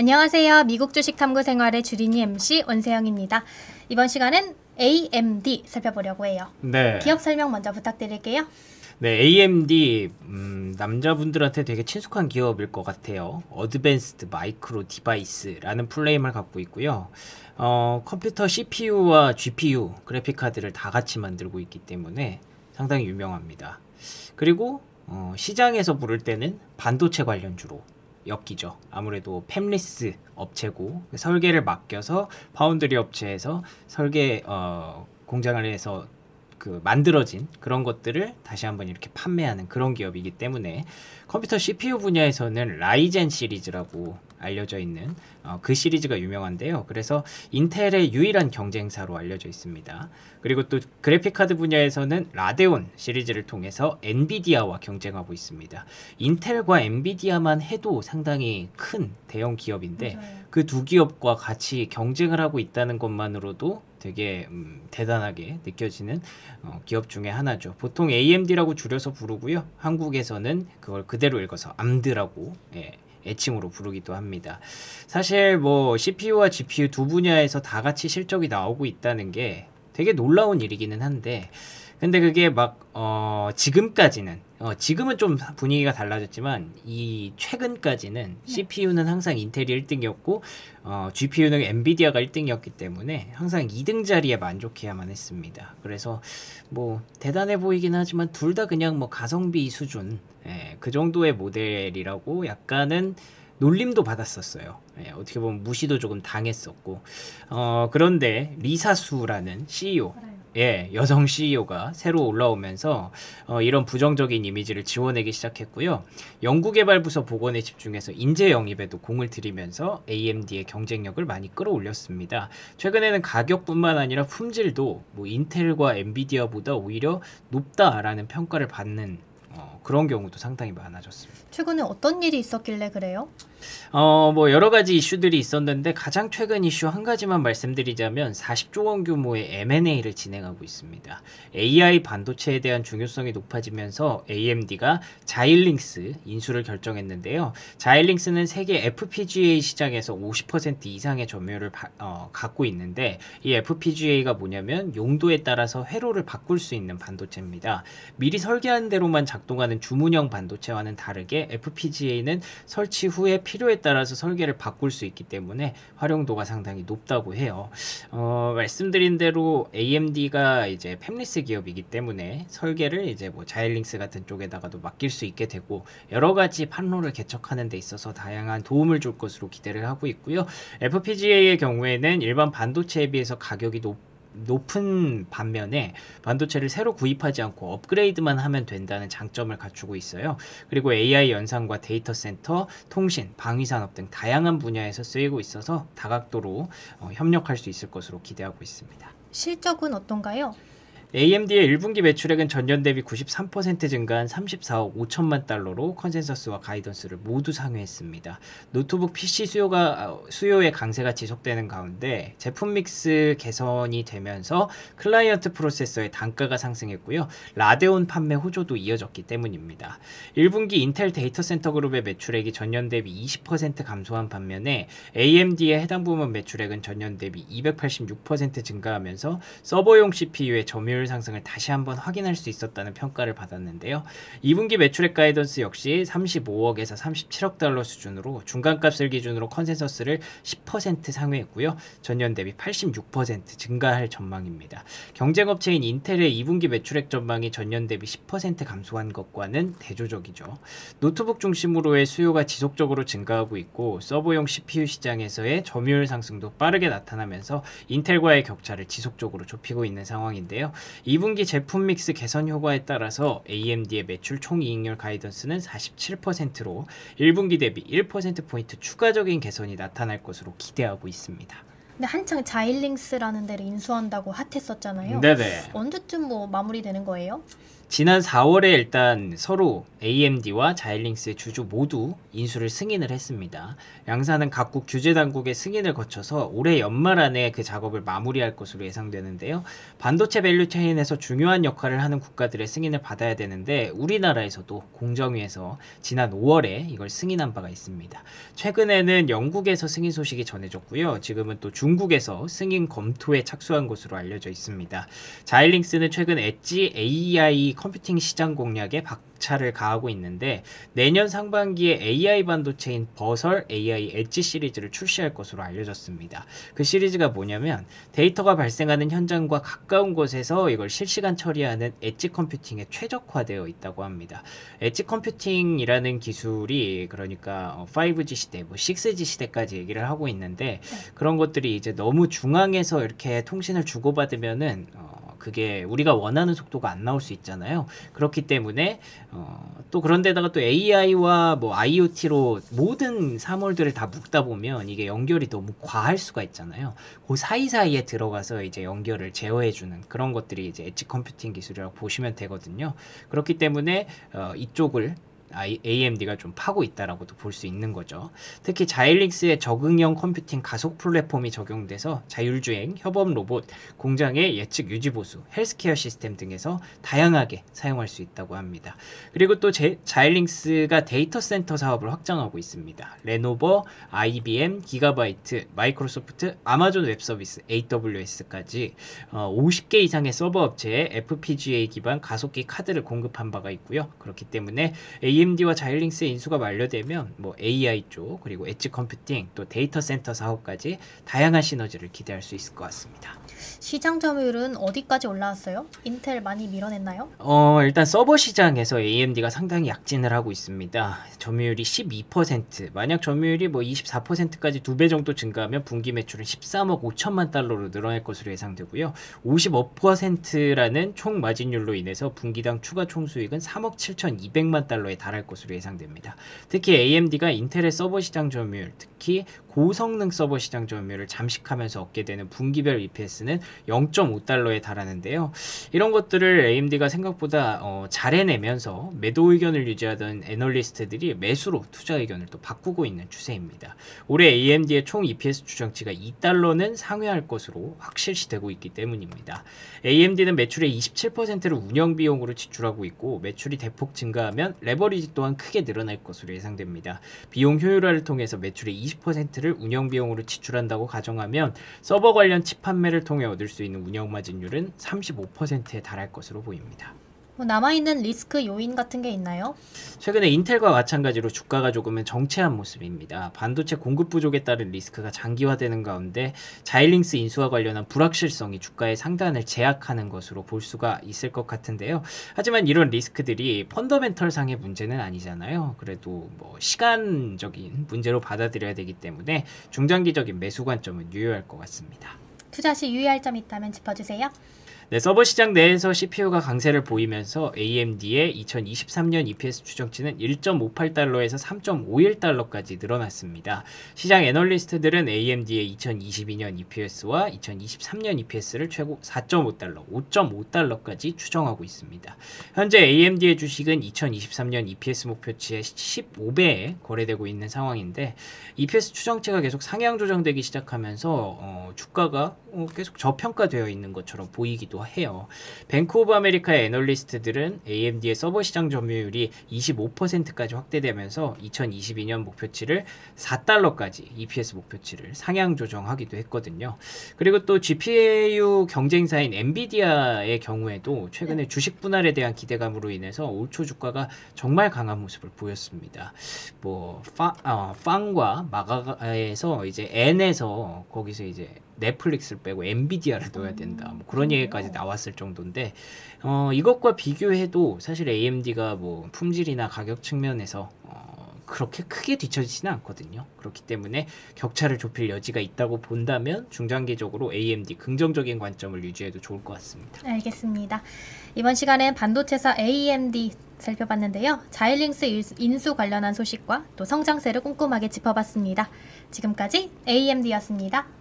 안녕하세요. 미국 주식 탐구 생활의 주린이 MC 원세영입니다. 이번 시간은 AMD 살펴보려고 해요. 네. 기업 설명 먼저 부탁드릴게요. 네, AMD 음, 남자분들한테 되게 친숙한 기업일 것 같아요. 어드밴스드 마이크로 디바이스라는 플레임을 갖고 있고요. 어, 컴퓨터 CPU와 GPU 그래픽 카드를 다 같이 만들고 있기 때문에 상당히 유명합니다. 그리고 어, 시장에서 부를 때는 반도체 관련주로 엮이죠. 아무래도 팸리스 업체고 설계를 맡겨서 파운드리 업체에서 설계 어, 공장을 해서 그 만들어진 그런 것들을 다시 한번 이렇게 판매하는 그런 기업이기 때문에 컴퓨터 CPU 분야에서는 라이젠 시리즈라고 알려져 있는 어, 그 시리즈가 유명한데요. 그래서 인텔의 유일한 경쟁사로 알려져 있습니다. 그리고 또 그래픽카드 분야에서는 라데온 시리즈를 통해서 엔비디아와 경쟁하고 있습니다. 인텔과 엔비디아만 해도 상당히 큰 대형 기업인데 그 두 기업과 같이 경쟁을 하고 있다는 것만으로도 되게 음, 대단하게 느껴지는 어, 기업 중에 하나죠. 보통 AMD라고 줄여서 부르고요. 한국에서는 그걸 그대로 읽어서 암드라고 예, 애칭으로 부르기도 합니다. 사실 뭐 CPU와 GPU 두 분야에서 다 같이 실적이 나오고 있다는 게 되게 놀라운 일이기는 한데 근데 그게 막 어, 지금까지는 어, 지금은 좀 분위기가 달라졌지만 이 최근까지는 네. CPU는 항상 인텔이 1등이었고 어, GPU는 엔비디아가 1등이었기 때문에 항상 2등 자리에 만족해야만 했습니다. 그래서 뭐 대단해 보이긴 하지만 둘 다 그냥 뭐 가성비 수준 예, 그 정도의 모델이라고 약간은 놀림도 받았었어요. 예, 어떻게 보면 무시도 조금 당했었고 어, 그런데 리사수라는 CEO 그 네. 예, 여성 CEO가 새로 올라오면서 어, 이런 부정적인 이미지를 지원하기 시작했고요. 연구개발부서 복원에 집중해서 인재 영입에도 공을 들이면서 AMD의 경쟁력을 많이 끌어올렸습니다. 최근에는 가격뿐만 아니라 품질도 뭐 인텔과 엔비디아보다 오히려 높다라는 평가를 받는 어, 그런 경우도 상당히 많아졌습니다. 최근에 어떤 일이 있었길래 그래요? 어, 뭐 여러 가지 이슈들이 있었는데 가장 최근 이슈 한 가지만 말씀드리자면 40조 원 규모의 M&A를 진행하고 있습니다. AI 반도체에 대한 중요성이 높아지면서 AMD가 자일링스 인수를 결정했는데요. 자일링스는 세계 FPGA 시장에서 50% 이상의 점유율을 바, 어, 갖고 있는데 이 FPGA가 뭐냐면 용도에 따라서 회로를 바꿀 수 있는 반도체입니다. 미리 설계한 대로만 작동하는 주문형 반도체와는 다르게 FPGA는 설치 후에 필요에 따라서 설계를 바꿀 수 있기 때문에 활용도가 상당히 높다고 해요. 어, 말씀드린 대로 AMD가 이제 팹리스 기업이기 때문에 설계를 이제 뭐 자일링스 같은 쪽에다가도 맡길 수 있게 되고 여러 가지 판로를 개척하는 데 있어서 다양한 도움을 줄 것으로 기대를 하고 있고요. FPGA의 경우에는 일반 반도체에 비해서 가격이 높 높은 반면에 반도체를 새로 구입하지 않고 업그레이드만 하면 된다는 장점을 갖추고 있어요. 그리고 AI 연산과 데이터 센터, 통신, 방위 산업 등 다양한 분야에서 쓰이고 있어서 다각도로 어, 협력할 수 있을 것으로 기대하고 있습니다. 실적은 어떤가요? AMD의 1분기 매출액은 전년 대비 93% 증가한 34억 5천만 달러로 컨센서스와 가이던스를 모두 상회했습니다. 노트북 PC 수요가 수요의 강세가 지속되는 가운데 제품 믹스 개선이 되면서 클라이언트 프로세서의 단가가 상승했고요. 라데온 판매 호조도 이어졌기 때문입니다. 1분기 인텔 데이터 센터 그룹의 매출액이 전년 대비 20% 감소한 반면에 AMD의 해당 부문 매출액은 전년 대비 286% 증가하면서 서버용 CPU의 점유율 자율 상승을 다시 한번 확인할 수 있었다는 평가를 받았는데요. 2분기 매출액 가이던스 역시 35억에서 37억 달러 수준으로 중간값을 기준으로 컨센서스를 10% 상회했고요. 전년 대비 86% 증가할 전망입니다. 경쟁업체인 인텔의 2분기 매출액 전망이 전년 대비 10% 감소한 것과는 대조적이죠. 노트북 중심으로의 수요가 지속적으로 증가하고 있고 서버용 CPU 시장에서의 점유율 상승도 빠르게 나타나면서 인텔과의 격차를 지속적으로 좁히고 있는 상황인데요. 2분기 제품 믹스 개선 효과에 따라서 AMD의 매출 총이익률 가이던스는 47%로 1분기 대비 1%포인트 추가적인 개선이 나타날 것으로 기대하고 있습니다. 근데 한창 자일링스라는 데를 인수한다고 핫했었잖아요. 네네. 언제쯤 뭐 마무리되는 거예요? 지난 4월에 일단 서로 AMD와 자일링스의 주주 모두 인수를 승인을 했습니다. 양사는 각국 규제 당국의 승인을 거쳐서 올해 연말 안에 그 작업을 마무리할 것으로 예상되는데요. 반도체 밸류체인에서 중요한 역할을 하는 국가들의 승인을 받아야 되는데 우리나라에서도 공정위에서 지난 5월에 이걸 승인한 바가 있습니다. 최근에는 영국에서 승인 소식이 전해졌고요. 지금은 또 중국에서 승인 검토에 착수한 것으로 알려져 있습니다. 자일링스는 최근 엣지 AI e 컴퓨팅 시장 공략에 박 박차를 가하고 있는데 내년 상반기에 AI 반도체인 버설 AI 엣지 시리즈를 출시할 것으로 알려졌습니다. 그 시리즈가 뭐냐면 데이터가 발생하는 현장과 가까운 곳에서 이걸 실시간 처리하는 엣지 컴퓨팅에 최적화되어 있다고 합니다. 엣지 컴퓨팅이라는 기술이 그러니까 5G 어, 시대, 뭐 6G 시대까지 얘기를 하고 있는데 네. 그런 것들이 이제 너무 중앙에서 이렇게 통신을 주고받으면은 어, 그게 우리가 원하는 속도가 안 나올 수 있잖아요. 그렇기 때문에 어, 또 그런데다가 또 AI와 뭐 IoT로 모든 사물들을 다 묶다 보면 이게 연결이 너무 과할 수가 있잖아요. 그 사이사이에 들어가서 이제 연결을 제어해주는 그런 것들이 이제 엣지 컴퓨팅 기술이라고 보시면 되거든요. 그렇기 때문에 어, 이쪽을 AMD가 좀 파고 있다라고도 볼 수 있는 거죠. 특히 자일링스의 적응형 컴퓨팅 가속 플랫폼이 적용돼서 자율주행, 협업 로봇, 공장의 예측 유지 보수, 헬스케어 시스템 등에서 다양하게 사용할 수 있다고 합니다. 그리고 또 제, 자일링스가 데이터 센터 사업을 확장하고 있습니다. 레노버, IBM, 기가바이트, 마이크로소프트, 아마존 웹 서비스, AWS까지 50개 어, 이상의 서버 업체에 FPGA 기반 가속기 카드를 공급한 바가 있고요. 그렇기 때문에 a a m d 와 자일링스의 인수가 만료되면뭐 AI 쪽 그리고 엣지 컴퓨팅 또 데이터 센터 사업까지 다양한 시너지를 기대할 수 있을 것 같습니다. 시장 점유율은 어디까지 올라왔어요? 인텔 많이 밀어냈나요? 어 일단 서버 시장에서 AMD가 상당히 약진을 하고 있습니다. 점유율이 12% 만약 점유율이 뭐 24%까지 두 배 정도 증가하면 분기 매출은 13억 5천만 달러로 늘어날 것으로 예상되고요. 55%라는 총 마진율로 인해서 분기당 추가 총수익은 3억 7천 2백만 달러에 달. 달할 것으로 예상됩니다. 특히 AMD가 인텔의 서버 시장 점유율, 특히 고성능 서버 시장 점유율을 잠식하면서 얻게 되는 분기별 EPS는 0.5달러에 달하는데요. 이런 것들을 AMD가 생각보다 어, 잘 해내면서 매도 의견을 유지하던 애널리스트들이 매수로 투자 의견을 또 바꾸고 있는 추세입니다. 올해 AMD의 총 EPS 추정치가 2달러는 상회할 것으로 확실시되고 있기 때문입니다. AMD는 매출의 27%를 운영 비용으로 지출하고 있고 매출이 대폭 증가하면 레버리 지 홈페이 또한 크게 늘어날 것으로 예상됩니다. 비용 효율화를 통해서 매출의 20%를 운영비용으로 지출한다고 가정하면 서버 관련 칩 판매를 통해 얻을 수 있는 운영 마진율은 35%에 달할 것으로 보입니다. 뭐 남아있는 리스크 요인 같은 게 있나요? 최근에 인텔과 마찬가지로 주가가 조금은 정체한 모습입니다. 반도체 공급 부족에 따른 리스크가 장기화되는 가운데 자일링스 인수와 관련한 불확실성이 주가의 상단을 제약하는 것으로 볼 수가 있을 것 같은데요. 하지만 이런 리스크들이 펀더멘털 상의 문제는 아니잖아요. 그래도 뭐 시간적인 문제로 받아들여야 되기 때문에 중장기적인 매수 관점은 유효할 것 같습니다. 투자 시 유의할 점 있다면 짚어주세요. 네, 서버 시장 내에서 CPU가 강세를 보이면서 AMD의 2023년 EPS 추정치는 1.58달러에서 3.51달러까지 늘어났습니다. 시장 애널리스트들은 AMD의 2022년 EPS와 2023년 EPS를 최고 4.5달러, 5.5달러까지 추정하고 있습니다. 현재 AMD의 주식은 2023년 EPS 목표치의 15배에 거래되고 있는 상황인데 EPS 추정치가 계속 상향 조정되기 시작하면서 어, 주가가 어, 계속 저평가되어 있는 것처럼 보이기도 있다고 해요. 뱅크 오브 아메리카의 애널리스트들은 AMD의 서버 시장 점유율이 25%까지 확대되면서 2022년 목표치를 4달러까지 EPS 목표치를 상향 조정하기도 했거든요. 그리고 또 GPU 경쟁사인 엔비디아의 경우에도 최근에 네. 주식 분할에 대한 기대감으로 인해서 올초 주가가 정말 강한 모습을 보였습니다. 뭐 어, 빵과 마가에서 이제 N에서 거기서 이제 넷플릭스를 빼고 엔비디아를 넣어야 음. 된다. 뭐 그런 음. 얘기까지 나왔을 정도인데 어, 이것과 비교해도 사실 AMD가 뭐 품질이나 가격 측면에서 어, 그렇게 크게 뒤처지지는 않거든요. 그렇기 때문에 격차를 좁힐 여지가 있다고 본다면 중장기적으로 AMD 긍정적인 관점을 유지해도 좋을 것 같습니다. 알겠습니다. 이번 시간엔 반도체사 AMD 살펴봤는데요. 자일링스 인수 관련한 소식과 또 성장세를 꼼꼼하게 짚어봤습니다. 지금까지 AMD였습니다.